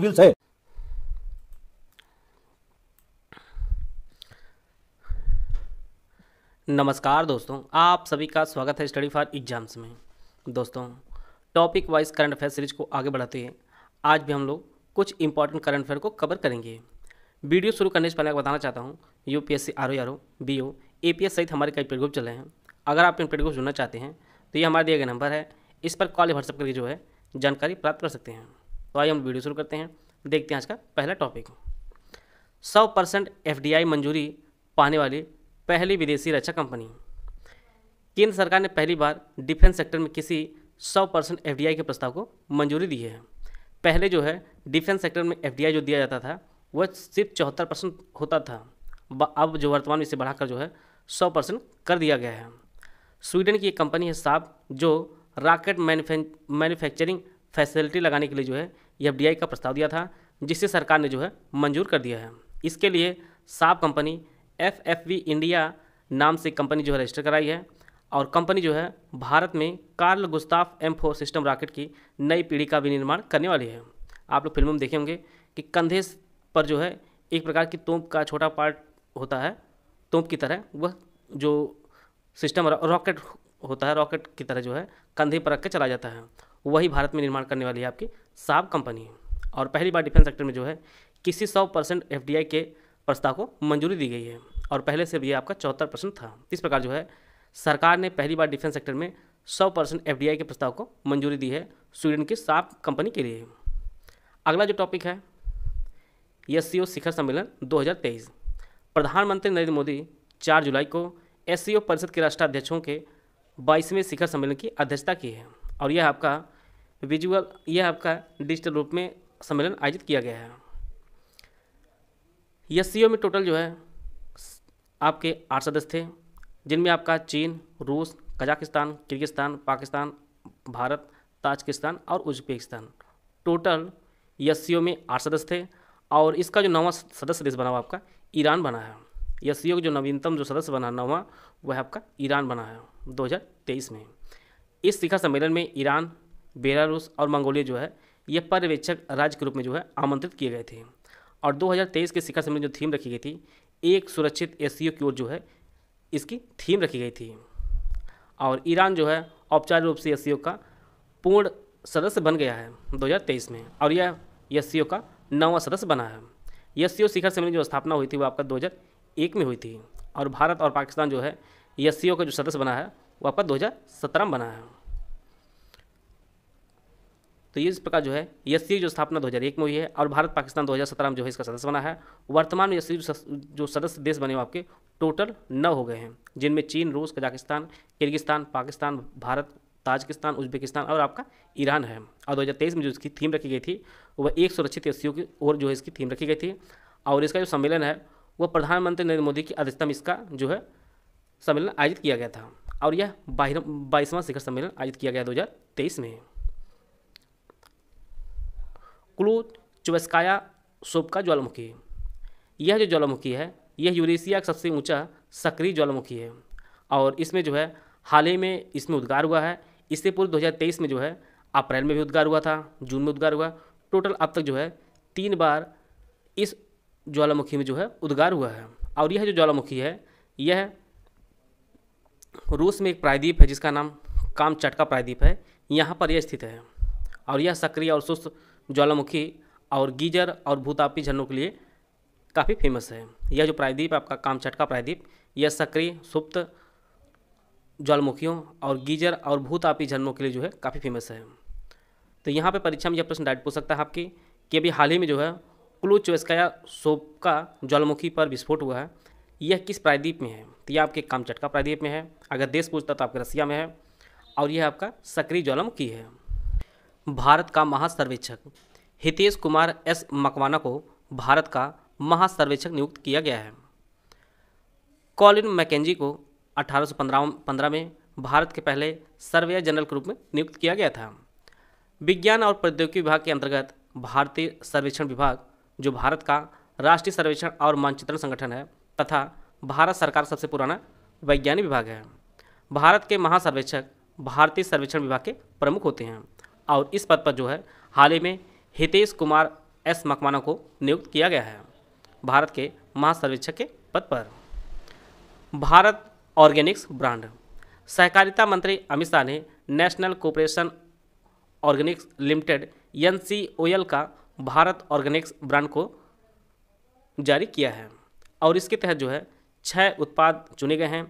civils है नमस्कार दोस्तों आप सभी का स्वागत है स्टडी फॉर एग्जाम्स में दोस्तों topic wise current affair series को आगे बढ़ाते हैं आज भी हम लोग कुछ इंपॉर्टेंट करंट अफेयर को कवर करेंगे वीडियो शुरू करने से पहले बताना चाहता हूँ U P S C R O R O B O A P S सहित हमारे कई पेड ग्रुप चले हैं अगर आप इन पेड ग्रुप जुड़ना चाहते हैं तो ये हमारा दिया गया नंबर है इस पर कॉल व्हाट्सएप व्हाट्सअप करके जो है जानकारी प्राप्त कर सकते हैं तो आइए हम वीडियो शुरू करते हैं देखते हैं आज का पहला टॉपिक सौ परसेंट एफ मंजूरी पाने वाली पहली विदेशी रक्षा कंपनी केंद्र सरकार ने पहली बार डिफेंस सेक्टर में किसी सौ परसेंट एफ के प्रस्ताव को मंजूरी दी है पहले जो है डिफेंस सेक्टर में एफ जो दिया जाता था वह सिर्फ चौहत्तर परसेंट होता था अब जो वर्तमान में इसे बढ़ाकर जो है सौ परसेंट कर दिया गया है स्वीडन की एक कंपनी है साब जो रॉकेट मैन्युफैक्चरिंग फैसिलिटी लगाने के लिए जो है एफ का प्रस्ताव दिया था जिसे सरकार ने जो है मंजूर कर दिया है इसके लिए Saab company F F V India नाम से कंपनी जो है रजिस्टर कराई है और कंपनी जो है भारत में Carl Gustaf M four system rocket की नई पीढ़ी का विनिर्माण करने वाली है आप लोग फिल्मों में देखे होंगे कि कंधे पर जो है एक प्रकार की तोप का छोटा पार्ट होता है तोप की तरह वह जो सिस्टम रॉकेट होता है रॉकेट की तरह जो है कंधे पर रख के चला जाता है वही भारत में निर्माण करने वाली है आपकी साब कंपनी और पहली बार डिफेंस सेक्टर में जो है किसी सौ परसेंट एफ के प्रस्ताव को मंजूरी दी गई है और पहले से भी आपका चौहत्तर परसेंट था इस प्रकार जो है सरकार ने पहली बार डिफेंस सेक्टर में सौ परसेंट एफ के प्रस्ताव को मंजूरी दी है स्वीडन की साफ कंपनी के लिए अगला जो टॉपिक है एस शिखर सम्मेलन 2023 प्रधानमंत्री नरेंद्र मोदी 4 जुलाई को एस परिषद के राष्ट्राध्यक्षों के बाईसवें शिखर सम्मेलन की अध्यक्षता की है और यह आपका विजुअल यह आपका डिजिटल रूप में सम्मेलन आयोजित किया गया है एस e में टोटल जो है आपके आठ सदस्य थे जिनमें आपका चीन रूस Kazakhstan Kyrgyzstan Pakistan Bharat Tajikistan और उज्बेकिस्तान टोटल एस e में आठ सदस्य थे और इसका जो नवा सदस्य देश बना हुआ आपका ईरान बना है एस e का जो नवीनतम जो सदस्य बना नवा वह आपका ईरान बना है 2023 में इस शिखर सम्मेलन में ईरान बेलारूस और मंगोलिया जो है ये पर्यवेक्षक राज्य के रूप में जो है आमंत्रित किए गए थे और 2023 के शिखर सम्मेलन जो थीम रखी गई थी एक सुरक्षित एशियो की ओर जो है इसकी थीम रखी गई थी और ईरान जो है औपचारिक रूप से एशियो का पूर्ण सदस्य बन गया है 2023 में और यह एशियो का नवा सदस्य बना है एशियो शिखर सम्मेलन जो स्थापना हुई थी वो आपका एक में हुई थी और भारत और पाकिस्तान जो है एशियो का जो सदस्य बना है वो आपका 2017 में बना है तो ये इस प्रकार जो है यस जो स्थापना 2001 में हुई है और भारत पाकिस्तान 2017 में जो है इसका सदस्य बना है वर्तमान में एस जो सदस्य देश बने हुए आपके टोटल नौ हो गए हैं जिनमें चीन रूस Kazakhstan Kyrgyzstan Pakistan Bharat Tajikistan Uzbekistan और आपका ईरान है और 2023 में जो इसकी थीम रखी गई थी वह एक सुरक्षित एशियो की ओर जो है इसकी थीम रखी गई थी और इसका जो सम्मेलन है वह प्रधानमंत्री नरेंद्र मोदी की अध्यक्षता में इसका जो है सम्मेलन आयोजित किया गया था और यह बाईसवां शिखर सम्मेलन आयोजित किया गया दो में क्लू चुबस्काया सोप का ज्वालामुखी यह जो ज्वालामुखी है यह यूरेशिया का सबसे ऊंचा सक्रिय ज्वालामुखी है और इसमें जो है हाल ही में इसमें उद्गार हुआ है इससे पूर्व 2023 में जो है अप्रैल में भी उद्गार हुआ था जून में उद्गार हुआ टोटल अब तक जो है तीन बार इस ज्वालामुखी में जो है उद्गार हुआ है और यह जो ज्वालामुखी है यह रूस में एक प्रायद्वीप है जिसका नाम कामचटका प्रायद्वीप है यहाँ पर यह स्थित है और यह सक्रिय और सुस्त ज्वालामुखी और गीजर और भूतापी झरनों के लिए काफ़ी फेमस है यह जो प्रायद्वीप आपका कामचट का प्रायद्वीप यह सक्रिय सुप्त ज्वालामुखियों और गीजर और भूतापी झरनों के लिए जो है काफ़ी फेमस है तो यहाँ पे परीक्षा में यह प्रश्न डायरेक्ट पूछ सकता है आपकी कि अभी हाल ही में जो है चोस्काया सोप का ज्वालामुखी पर विस्फोट हुआ है यह किस प्रायद्वीप में है तो यह आपके कामचटका प्रायद्वीप में है अगर देश पूछता तो आपके रसिया में है और यह आपका सक्रिय ज्वालामुखी है भारत का महासर्वेक्षक हितेश कुमार एस मकवाना को भारत का महासर्वेक्षक नियुक्त किया गया है कॉलिन मैकेजी को अठारह में भारत के पहले सर्वेयर जनरल के रूप में नियुक्त किया गया था विज्ञान और प्रौद्योगिकी विभाग के अंतर्गत भारतीय सर्वेक्षण विभाग जो भारत का राष्ट्रीय सर्वेक्षण और मानचित्रण संगठन है तथा भारत सरकार सबसे पुराना वैज्ञानिक विभाग है भारत के महासर्वेक्षक भारतीय सर्वेक्षण विभाग के प्रमुख होते हैं और इस पद पर जो है हाल ही में हितेश कुमार एस मकवाना को नियुक्त किया गया है भारत के महासर्वेक्षक के पद पर भारत ऑर्गेनिक्स ब्रांड सहकारिता मंत्री अमित शाह ने National Corporation Organics Limited N का भारत ऑर्गेनिक्स ब्रांड को जारी किया है और इसके तहत जो है छः उत्पाद चुने गए हैं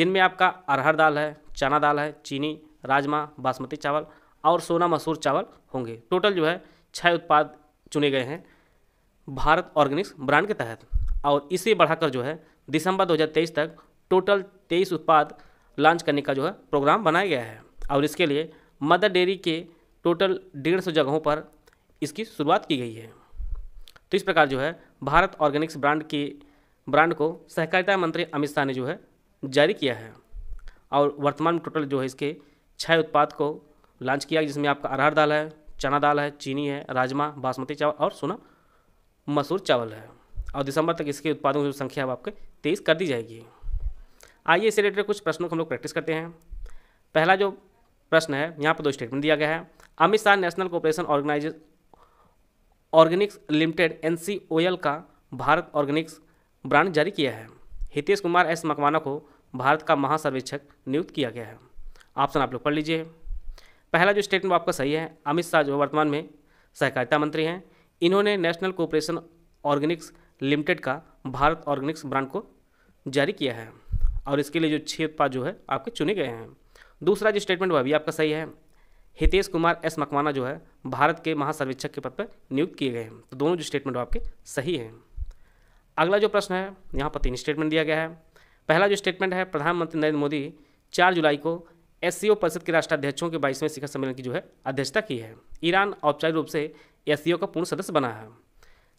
जिनमें आपका अरहर दाल है चना दाल है चीनी राजमा बासमती चावल और सोना मसूर चावल होंगे टोटल जो है छः उत्पाद चुने गए हैं भारत ऑर्गेनिक्स ब्रांड के तहत और इसे बढ़ाकर जो है दिसंबर 2023 तक टोटल 23 उत्पाद लॉन्च करने का जो है प्रोग्राम बनाया गया है और इसके लिए मदर डेयरी के टोटल डेढ़ सौ जगहों पर इसकी शुरुआत की गई है तो इस प्रकार जो है भारत ऑर्गेनिक्स ब्रांड के ब्रांड को सहकारिता मंत्री अमित शाह ने जो है जारी किया है और वर्तमान टोटल जो है इसके छः उत्पाद को लॉन्च किया जिसमें आपका अरहर दाल है चना दाल है चीनी है राजमा बासमती चावल और सोना मसूर चावल है और दिसंबर तक इसके उत्पादों की संख्या अब आपके तेईस कर दी जाएगी आइए इससे रिलेटेड कुछ प्रश्नों को हम लोग प्रैक्टिस करते हैं पहला जो प्रश्न है यहाँ पर दो स्टेटमेंट दिया गया है अमित शाह नेशनल कोऑपरेशन ऑर्गेनाइजे ऑर्गेनिक्स लिमिटेड एन का भारत ऑर्गेनिक्स ब्रांड जारी किया है हितेश कुमार एस मकवाना को भारत का महासर्वेक्षक नियुक्त किया गया है ऑप्शन आप लोग पढ़ लीजिए पहला जो स्टेटमेंट आपका सही है अमित शाह जो वर्तमान में सहकारिता मंत्री हैं इन्होंने नेशनल कोऑपरेशन ऑर्गेनिक्स लिमिटेड का भारत ऑर्गेनिक्स ब्रांड को जारी किया है और इसके लिए जो छः उत्पाद जो है आपके चुने गए हैं दूसरा जो स्टेटमेंट वह भी आपका सही है हितेश कुमार एस मकवाना जो है भारत के महासर्वेक्षक के पद पर नियुक्त किए गए हैं तो दोनों जो स्टेटमेंट आपके सही हैं अगला जो प्रश्न है यहाँ पर तीन स्टेटमेंट दिया गया है पहला जो स्टेटमेंट है प्रधानमंत्री नरेंद्र मोदी चार जुलाई को एस परिषद के राष्ट्राध्यक्षों के बाईसवें शिखर सम्मेलन की जो है अध्यक्षता की है ईरान औपचारिक रूप से एस का पूर्ण सदस्य बना है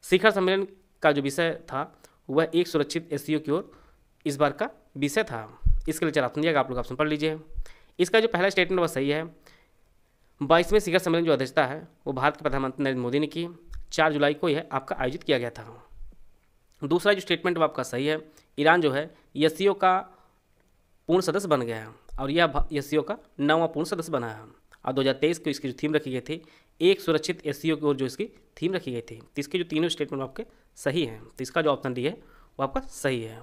शिखर सम्मेलन का जो विषय था वह एक सुरक्षित एस की ओर इस बार का विषय था इसके लिए चार दिया आप लोग ऑप्शन पढ़ लीजिए इसका जो पहला स्टेटमेंट वह सही है बाईसवें शिखर सम्मेलन जो अध्यक्षता है वो भारत के प्रधानमंत्री नरेंद्र मोदी ने की चार जुलाई को यह आपका आयोजित किया गया था दूसरा जो स्टेटमेंट वो आपका सही है ईरान जो है एस का पूर्ण सदस्य बन गया है और यह एस का नवा पूर्ण सदस्य बना है और तेईस को इसकी जो थीम रखी गई थी एक सुरक्षित एस की ओर जो इसकी थीम रखी गई थी तो इसके जो तीनों स्टेटमेंट आपके सही हैं तो इसका जो ऑप्शन डी है वो आपका सही है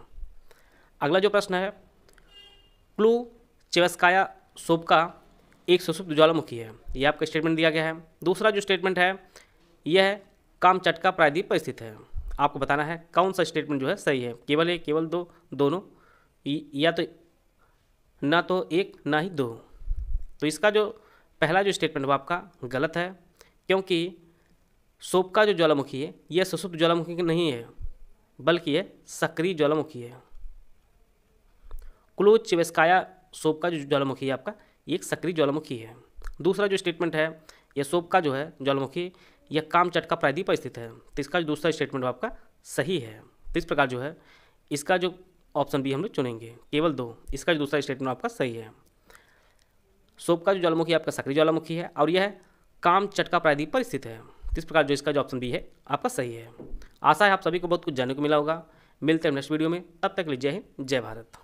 अगला जो प्रश्न है क्लू चेवस्काया का एक सुसुप्त ज्वालामुखी है यह आपका स्टेटमेंट दिया गया है दूसरा जो स्टेटमेंट है यह कामचटका प्रायद्वीप पर स्थित है आपको बताना है कौन सा स्टेटमेंट जो है सही है केवल एक केवल दो दोनों या तो ना तो एक ना ही दो तो इसका जो पहला जो स्टेटमेंट वो आपका गलत है क्योंकि सोप का जो ज्वालामुखी है यह सुसुप्त ज्वालामुखी नहीं है बल्कि यह सक्रिय ज्वालामुखी है क्लोज चिवेस्काया सोप का जो ज्वालामुखी है आपका एक सक्रिय ज्वालामुखी है दूसरा जो स्टेटमेंट है यह सोप का जो है ज्वालामुखी यह कामचट का प्रायद्वीप स्थित है तो इसका जो दूसरा स्टेटमेंट आपका सही है तो इस प्रकार जो है इसका जो ऑप्शन बी हम लोग चुनेंगे केवल दो इसका जो दूसरा स्टेटमेंट आपका सही है सोप का जो ज्वालामुखी आपका सक्रिय ज्वालामुखी है और यह है काम चटका प्रायद्वीप पर स्थित है इस प्रकार जो इसका जो ऑप्शन बी है आपका सही है आशा है आप सभी को बहुत कुछ जानने को मिला होगा मिलते हैं नेक्स्ट वीडियो में तब तक लीजिए जय हिंद जय भारत